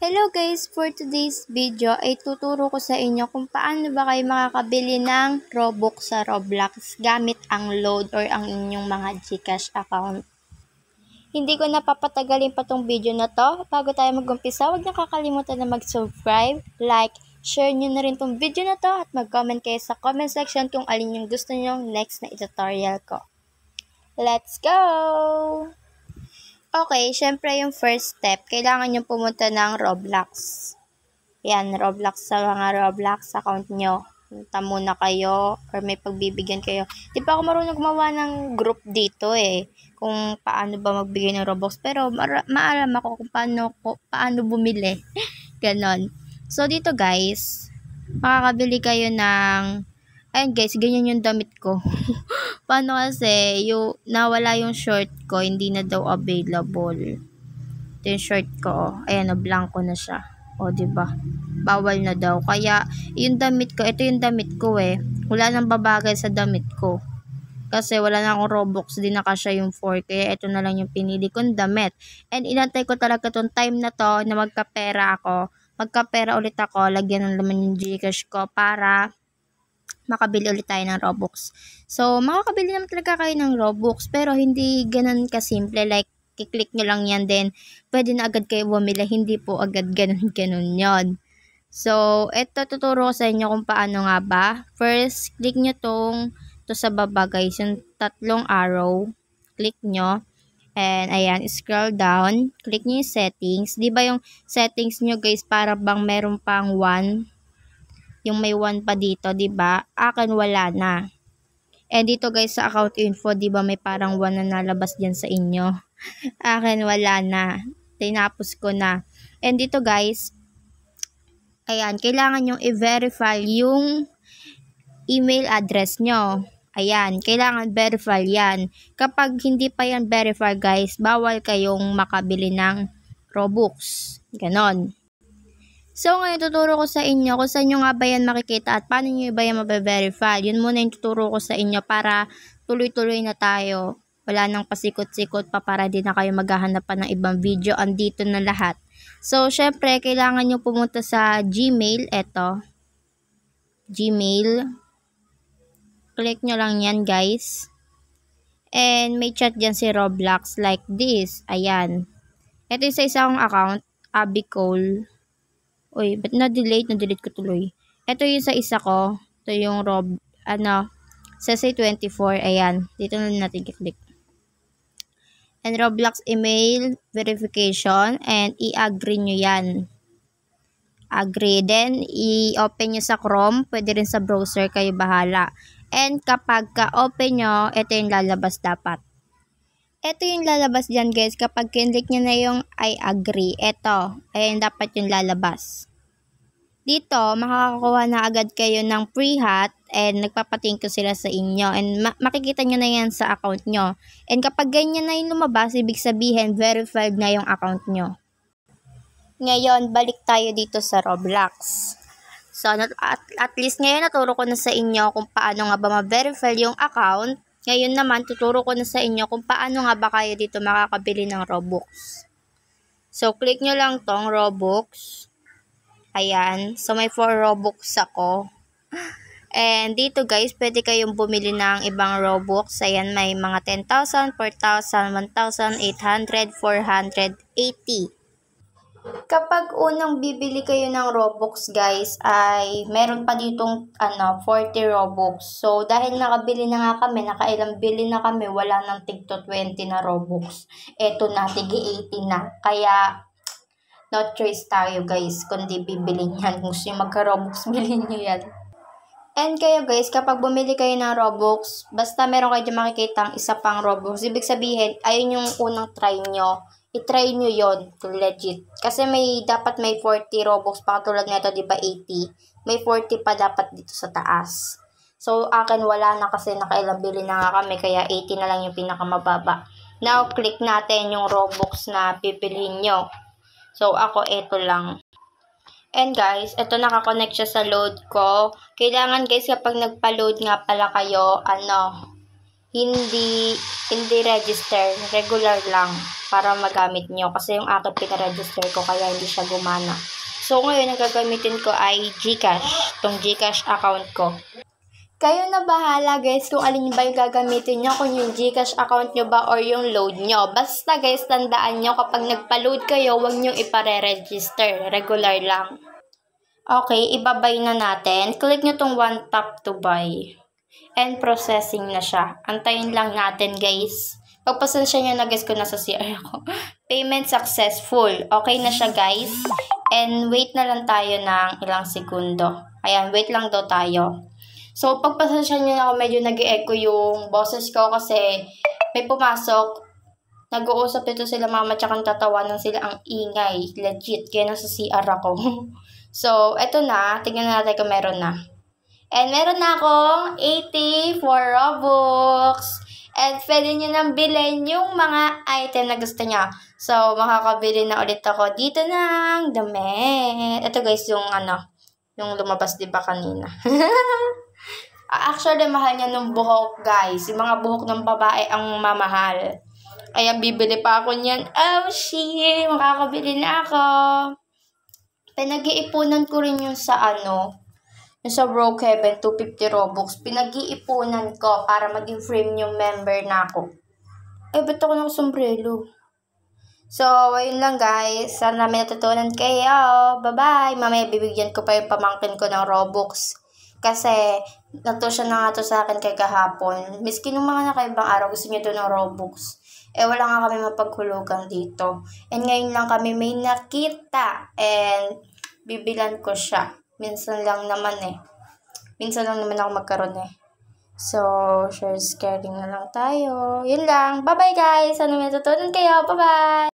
Hello guys! For today's video ay tuturo ko sa inyo kung paano ba kayo makakabili ng Robux sa Roblox gamit ang load or ang inyong mga Gcash account. Hindi ko napapatagalin pa tong video na to. Bago tayo mag-umpisa, huwag na kakalimutan na mag-subscribe, like, share nyo na rin tong video na to at mag-comment kayo sa comment section kung alin yung gusto nyo next na tutorial ko. Let's go! Okay, syempre yung first step, kailangan nyo pumunta ng Roblox. Yan, Roblox sa mga Roblox account nyo. Punta muna kayo or may pagbibigyan kayo. Di pa ako marunong gumawa ng group dito eh. Kung paano ba magbigay ng Roblox. Pero maalam ako kung paano, ko, paano bumili. Ganon. So, dito guys, makakabili kayo ng ayun guys, ganyan yung damit ko. Paano kasi, yung, nawala yung short ko, hindi na daw available. Ito yung short ko, oh. ayan, na oh, blanco na siya. O, oh, ba diba? Bawal na daw. Kaya, yung damit ko, ito yung damit ko eh. Wala nang babagay sa damit ko. Kasi wala na akong Robux, di na kasya yung 4. Kaya ito na lang yung pinili kong damit. And inantay ko talaga tong time na to na magkapera ako. Magkapera ulit ako, lagyan naman laman yung Gcash ko para makabili ulit tayo ng Robux. So, makakabili naman talaga kayo ng Robux, pero hindi ganun kasimple. Like, kiklik nyo lang yan din. Pwede na agad kayo bumili. Hindi po agad ganun-ganun yon So, eto tuturo ko sa inyo kung paano nga ba. First, click nyo tong to sa baba guys, yung tatlong arrow. Click nyo. And ayan, scroll down. Click nyo yung settings. Di ba yung settings nyo guys, para bang meron pang 1 yung may 1 pa dito, 'di ba? Akin wala na. Eh dito guys sa account info, 'di ba may parang 1 na nalabas diyan sa inyo. Akin wala na. Tinapos ko na. And dito guys, ayan, kailangan yung i-verify yung email address nyo. Ayan, kailangan verify yan. Kapag hindi pa yan verify guys, bawal kayong makabili ng Robux. Ganon. So, ngayon tuturo ko sa inyo kung saan nyo nga ba yan makikita at paano nyo ba yan mabe-verify. Yun muna yung tuturo ko sa inyo para tuloy-tuloy na tayo. Wala nang pasikot-sikot pa para di na kayo maghahanap pa ng ibang video. Andito na lahat. So, syempre, kailangan nyo pumunta sa Gmail. Eto. Gmail. Click nyo lang yan, guys. And may chat dyan si Roblox like this. Ayan. Ito yung sa isang account, Abicole. Uy, ba't na-delete? Na-delete ko tuloy. Ito yung sa isa ko. Ito yung Rob, ano, Sesay 24. Ayan. Dito na natin kiklik. And Roblox email verification and i-agree nyo yan. Agree. Then, i-open nyo sa Chrome. Pwede rin sa browser. Kayo bahala. And kapag ka-open nyo, ito yung lalabas dapat. Ito yung lalabas dyan guys. Kapag kinlik nyo na yung I agree. Ito. Ayan dapat yung lalabas. Dito, makakakuha na agad kayo ng pre-hat and ko sila sa inyo. And ma makikita nyo na yan sa account nyo. And kapag ganyan na yung lumabas, ibig sabihin verified na yung account nyo. Ngayon, balik tayo dito sa Roblox. So, ano, at, at least ngayon naturo ko na sa inyo kung paano nga ba ma-verify yung account ngayon naman, tuturo ko na sa inyo kung paano nga ba kayo dito makakabili ng Robux. So, click nyo lang tong Robux. Ayan. So, may 4 Robux ako. And dito guys, pwede kayong bumili ng ibang Robux. Ayan, may mga 10,000, 4,000, 1,800, 480. Kapag unang bibili kayo ng Robux guys, ay meron pa ditong ano, 40 Robux. So, dahil nakabili na nga kami, nakailang bili na kami, wala nang tigto 20 na Robux. Eto na, tigi 80 na. Kaya, not choice tayo guys, kundi bibili niyan. Gusto nyo magka-Robux, bilhin nyo yan. And kayo guys, kapag bumili kayo ng Robux, basta meron kayo makikita ang isa pang Robux. Ibig sabihin, ayun yung unang try nyo itry try nyo yon legit. Kasi may, dapat may 40 Robux pa katulad na di ba 80? May 40 pa dapat dito sa taas. So, akin wala na kasi nakailang bili na nga kami, kaya 80 na lang yung pinakamababa. Now, click natin yung Robux na pipiliin nyo. So, ako, ito lang. And guys, ito nakakonect siya sa load ko. Kailangan guys, kapag nagpa-load nga pala kayo, ano, hindi hindi register, regular lang para magamit nyo. Kasi yung akin pinaregister ko kaya hindi siya gumana. So ngayon ang gagamitin ko ay GCash, tong GCash account ko. Kayo na bahala guys kung alin ba yung gagamitin nyo, kung yung Gcash account nyo ba or yung load nyo. Basta guys, tandaan nyo kapag nagpa-load kayo, huwag nyo ipare-register. Regular lang. Okay, ibabay na natin. Click nyo tong one tap to buy. And processing na siya. Antayin lang natin, guys. Pagpasensya nyo na, guys, ko nasa CR ako. Payment successful. Okay na siya, guys. And wait na lang tayo ng ilang segundo. Ayan, wait lang daw tayo. So, pagpasensya nyo na ako, medyo nag echo yung boses ko kasi may pumasok. Nag-uusap dito sila mama tsaka tatawanan sila ang ingay. Legit, kaya nasa CR ako. so, eto na. Tingnan natin kung meron na. And meron na akong 84 Robux. At pwede nyo nang bilhin yung mga item na gusto nyo. So, makakabili na ulit ako dito ng damit. Ito guys, yung ano, yung lumabas diba kanina. Ah, actually, mahal niya ng buhok, guys. Yung mga buhok ng babae ang mamahal. Kaya bibili pa ako niyan. Oh, shit! Makakabili na ako. Pinag-iipunan ko rin yung sa ano, yung sa Rogue Heaven, 250 Robux, pinag-iipunan ko para maging premium member na ako. Eh, ba't ako ng sombrero? So, ayun lang guys. Sana may natutunan kayo. Bye-bye! Mamaya bibigyan ko pa yung pamangkin ko ng Robux. Kasi, nato siya na nga to sa akin kay kahapon. Miski nung mga nakaibang araw, gusto niya to ng Robux. Eh, wala nga kami mapaghulugan dito. And ngayon lang kami may nakita. And, bibilan ko siya minsan lang naman eh. Minsan lang naman ako magkaroon eh. So, share sure, caring na lang tayo. Yun lang. Bye-bye guys! Ano may tutunan kayo? Bye-bye!